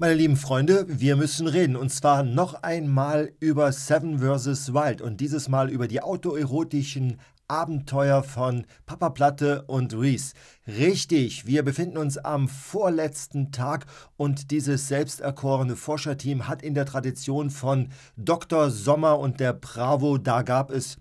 Meine lieben Freunde, wir müssen reden und zwar noch einmal über Seven vs. Wild und dieses Mal über die autoerotischen Abenteuer von Papa Platte und Reese. Richtig, wir befinden uns am vorletzten Tag und dieses selbsterkorene Forscherteam hat in der Tradition von Dr. Sommer und der Bravo, da gab es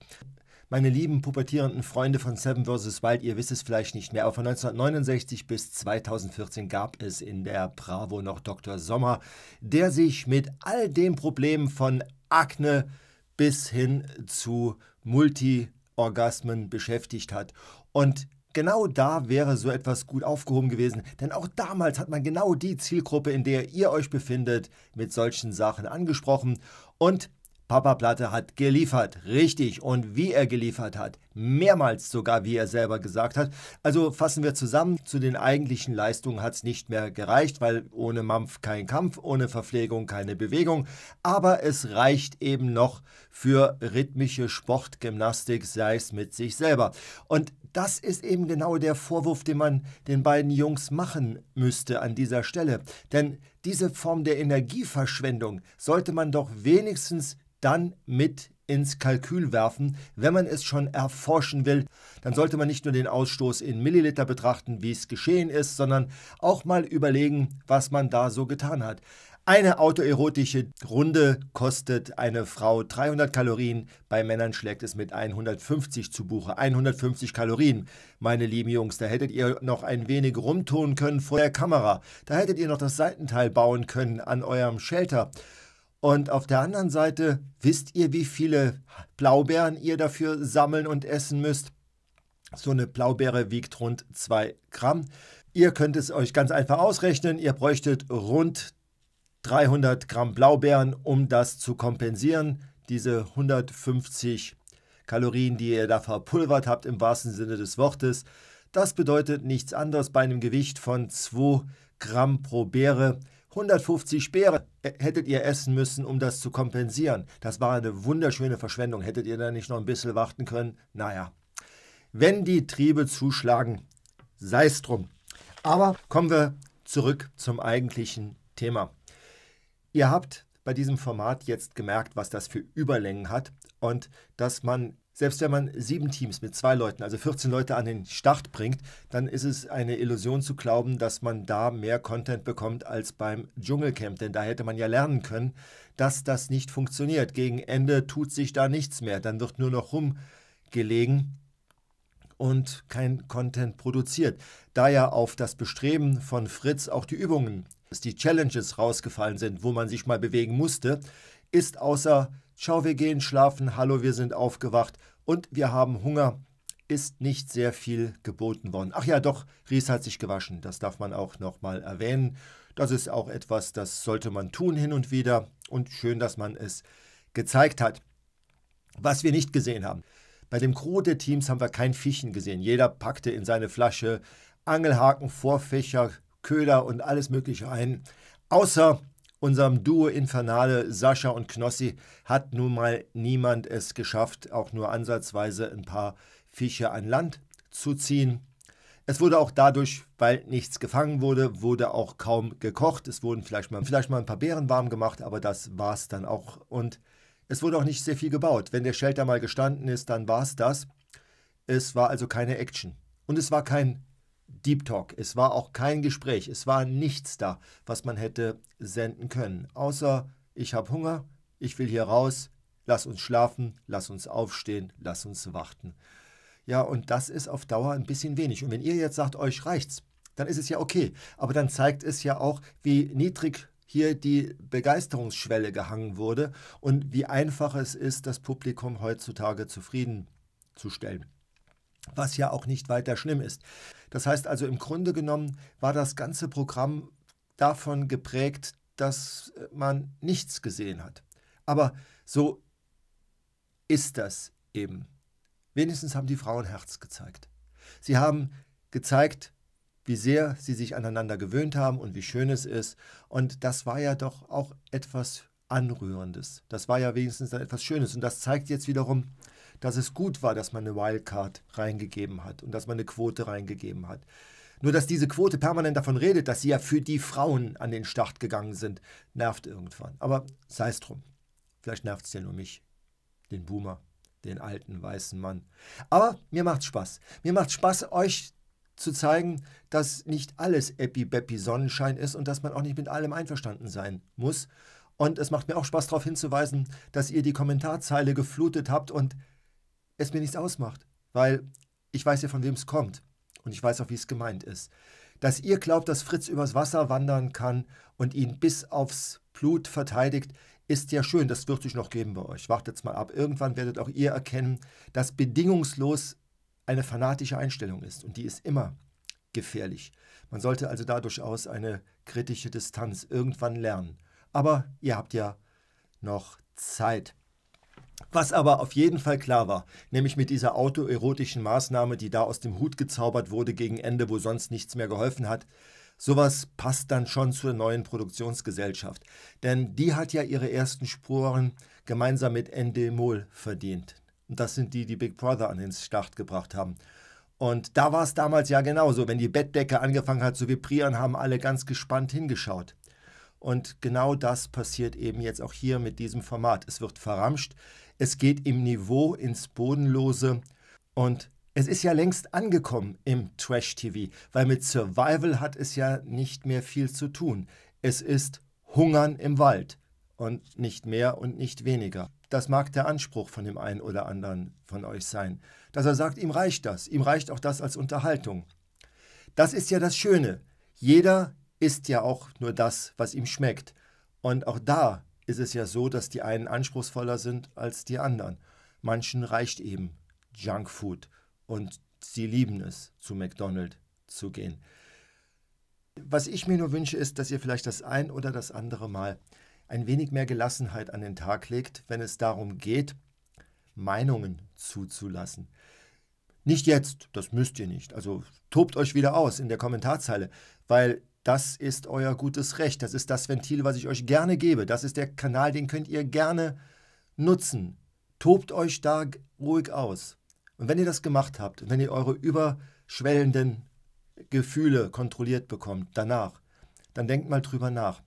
meine lieben pubertierenden Freunde von Seven vs. Wild, ihr wisst es vielleicht nicht mehr, aber von 1969 bis 2014 gab es in der Bravo noch Dr. Sommer, der sich mit all den Problemen von Akne bis hin zu Multiorgasmen beschäftigt hat. Und genau da wäre so etwas gut aufgehoben gewesen, denn auch damals hat man genau die Zielgruppe, in der ihr euch befindet, mit solchen Sachen angesprochen und Papa Platte hat geliefert, richtig. Und wie er geliefert hat, mehrmals sogar, wie er selber gesagt hat. Also fassen wir zusammen, zu den eigentlichen Leistungen hat es nicht mehr gereicht, weil ohne Mampf kein Kampf, ohne Verpflegung keine Bewegung. Aber es reicht eben noch für rhythmische Sportgymnastik, sei es mit sich selber. Und das ist eben genau der Vorwurf, den man den beiden Jungs machen müsste an dieser Stelle. Denn diese Form der Energieverschwendung sollte man doch wenigstens dann mit ins Kalkül werfen, wenn man es schon erforschen will. Dann sollte man nicht nur den Ausstoß in Milliliter betrachten, wie es geschehen ist, sondern auch mal überlegen, was man da so getan hat. Eine autoerotische Runde kostet eine Frau 300 Kalorien, bei Männern schlägt es mit 150 zu Buche. 150 Kalorien. Meine lieben Jungs, da hättet ihr noch ein wenig rumtun können vor der Kamera. Da hättet ihr noch das Seitenteil bauen können an eurem Shelter. Und auf der anderen Seite wisst ihr, wie viele Blaubeeren ihr dafür sammeln und essen müsst. So eine Blaubeere wiegt rund 2 Gramm. Ihr könnt es euch ganz einfach ausrechnen. Ihr bräuchtet rund 300 Gramm Blaubeeren, um das zu kompensieren. Diese 150 Kalorien, die ihr da verpulvert habt im wahrsten Sinne des Wortes. Das bedeutet nichts anderes bei einem Gewicht von 2 Gramm pro Beere 150 Speere hättet ihr essen müssen, um das zu kompensieren. Das war eine wunderschöne Verschwendung. Hättet ihr da nicht noch ein bisschen warten können? Naja. Wenn die Triebe zuschlagen, sei es drum. Aber kommen wir zurück zum eigentlichen Thema. Ihr habt bei diesem Format jetzt gemerkt, was das für Überlängen hat und dass man selbst wenn man sieben Teams mit zwei Leuten, also 14 Leute an den Start bringt, dann ist es eine Illusion zu glauben, dass man da mehr Content bekommt als beim Dschungelcamp. Denn da hätte man ja lernen können, dass das nicht funktioniert. Gegen Ende tut sich da nichts mehr. Dann wird nur noch rumgelegen und kein Content produziert. Da ja auf das Bestreben von Fritz auch die Übungen, dass die Challenges rausgefallen sind, wo man sich mal bewegen musste, ist außer Schau, wir gehen schlafen, hallo, wir sind aufgewacht und wir haben Hunger, ist nicht sehr viel geboten worden. Ach ja, doch, Ries hat sich gewaschen, das darf man auch nochmal erwähnen. Das ist auch etwas, das sollte man tun hin und wieder und schön, dass man es gezeigt hat. Was wir nicht gesehen haben. Bei dem Crew der Teams haben wir kein Fischen gesehen. Jeder packte in seine Flasche Angelhaken, Vorfächer, Köder und alles Mögliche ein. Außer Unserem Duo Infernale Sascha und Knossi hat nun mal niemand es geschafft, auch nur ansatzweise ein paar Fische an Land zu ziehen. Es wurde auch dadurch, weil nichts gefangen wurde, wurde auch kaum gekocht. Es wurden vielleicht mal, vielleicht mal ein paar Beeren warm gemacht, aber das war es dann auch. Und es wurde auch nicht sehr viel gebaut. Wenn der Shelter mal gestanden ist, dann war es das. Es war also keine Action. Und es war kein Deep Talk. Es war auch kein Gespräch. Es war nichts da, was man hätte senden können. Außer, ich habe Hunger, ich will hier raus, lass uns schlafen, lass uns aufstehen, lass uns warten. Ja, und das ist auf Dauer ein bisschen wenig. Und wenn ihr jetzt sagt, euch reicht's, dann ist es ja okay. Aber dann zeigt es ja auch, wie niedrig hier die Begeisterungsschwelle gehangen wurde und wie einfach es ist, das Publikum heutzutage zufrieden zu stellen was ja auch nicht weiter schlimm ist. Das heißt also, im Grunde genommen war das ganze Programm davon geprägt, dass man nichts gesehen hat. Aber so ist das eben. Wenigstens haben die Frauen Herz gezeigt. Sie haben gezeigt, wie sehr sie sich aneinander gewöhnt haben und wie schön es ist. Und das war ja doch auch etwas Anrührendes. Das war ja wenigstens etwas Schönes. Und das zeigt jetzt wiederum, dass es gut war, dass man eine Wildcard reingegeben hat und dass man eine Quote reingegeben hat. Nur dass diese Quote permanent davon redet, dass sie ja für die Frauen an den Start gegangen sind, nervt irgendwann. Aber sei es drum. Vielleicht nervt es ja nur mich, den Boomer, den alten weißen Mann. Aber mir macht's Spaß. Mir macht's Spaß, euch zu zeigen, dass nicht alles Epi-Beppi Sonnenschein ist und dass man auch nicht mit allem einverstanden sein muss und es macht mir auch Spaß darauf hinzuweisen, dass ihr die Kommentarzeile geflutet habt und es mir nichts ausmacht, weil ich weiß ja, von wem es kommt und ich weiß auch, wie es gemeint ist. Dass ihr glaubt, dass Fritz übers Wasser wandern kann und ihn bis aufs Blut verteidigt, ist ja schön, das wird sich noch geben bei euch. Wartet's mal ab. Irgendwann werdet auch ihr erkennen, dass bedingungslos eine fanatische Einstellung ist und die ist immer gefährlich. Man sollte also da durchaus eine kritische Distanz irgendwann lernen. Aber ihr habt ja noch Zeit. Was aber auf jeden Fall klar war, nämlich mit dieser autoerotischen Maßnahme, die da aus dem Hut gezaubert wurde gegen Ende, wo sonst nichts mehr geholfen hat, sowas passt dann schon zur neuen Produktionsgesellschaft. Denn die hat ja ihre ersten Spuren gemeinsam mit Endemol verdient. Und das sind die, die Big Brother an den Start gebracht haben. Und da war es damals ja genauso. Wenn die Bettdecke angefangen hat zu vibrieren, haben alle ganz gespannt hingeschaut. Und genau das passiert eben jetzt auch hier mit diesem Format. Es wird verramscht, es geht im Niveau ins Bodenlose und es ist ja längst angekommen im Trash-TV, weil mit Survival hat es ja nicht mehr viel zu tun. Es ist Hungern im Wald und nicht mehr und nicht weniger. Das mag der Anspruch von dem einen oder anderen von euch sein, dass er sagt, ihm reicht das, ihm reicht auch das als Unterhaltung. Das ist ja das Schöne. Jeder, isst ja auch nur das, was ihm schmeckt. Und auch da ist es ja so, dass die einen anspruchsvoller sind als die anderen. Manchen reicht eben Junkfood und sie lieben es, zu McDonald's zu gehen. Was ich mir nur wünsche, ist, dass ihr vielleicht das ein oder das andere Mal ein wenig mehr Gelassenheit an den Tag legt, wenn es darum geht, Meinungen zuzulassen. Nicht jetzt, das müsst ihr nicht. Also tobt euch wieder aus in der Kommentarzeile, weil das ist euer gutes Recht. Das ist das Ventil, was ich euch gerne gebe. Das ist der Kanal, den könnt ihr gerne nutzen. Tobt euch da ruhig aus. Und wenn ihr das gemacht habt, wenn ihr eure überschwellenden Gefühle kontrolliert bekommt danach, dann denkt mal drüber nach,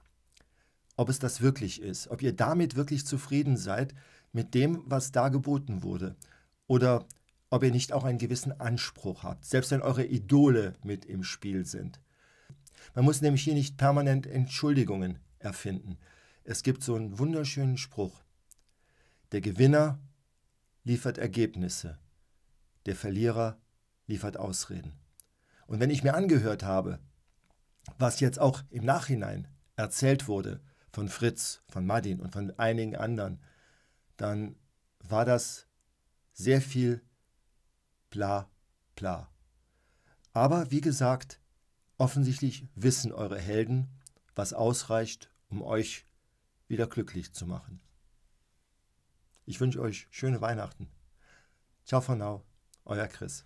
ob es das wirklich ist, ob ihr damit wirklich zufrieden seid mit dem, was da geboten wurde oder ob ihr nicht auch einen gewissen Anspruch habt, selbst wenn eure Idole mit im Spiel sind. Man muss nämlich hier nicht permanent Entschuldigungen erfinden. Es gibt so einen wunderschönen Spruch. Der Gewinner liefert Ergebnisse, der Verlierer liefert Ausreden. Und wenn ich mir angehört habe, was jetzt auch im Nachhinein erzählt wurde von Fritz, von Madin und von einigen anderen, dann war das sehr viel bla bla. Aber wie gesagt, Offensichtlich wissen eure Helden, was ausreicht, um euch wieder glücklich zu machen. Ich wünsche euch schöne Weihnachten. Ciao for now, euer Chris.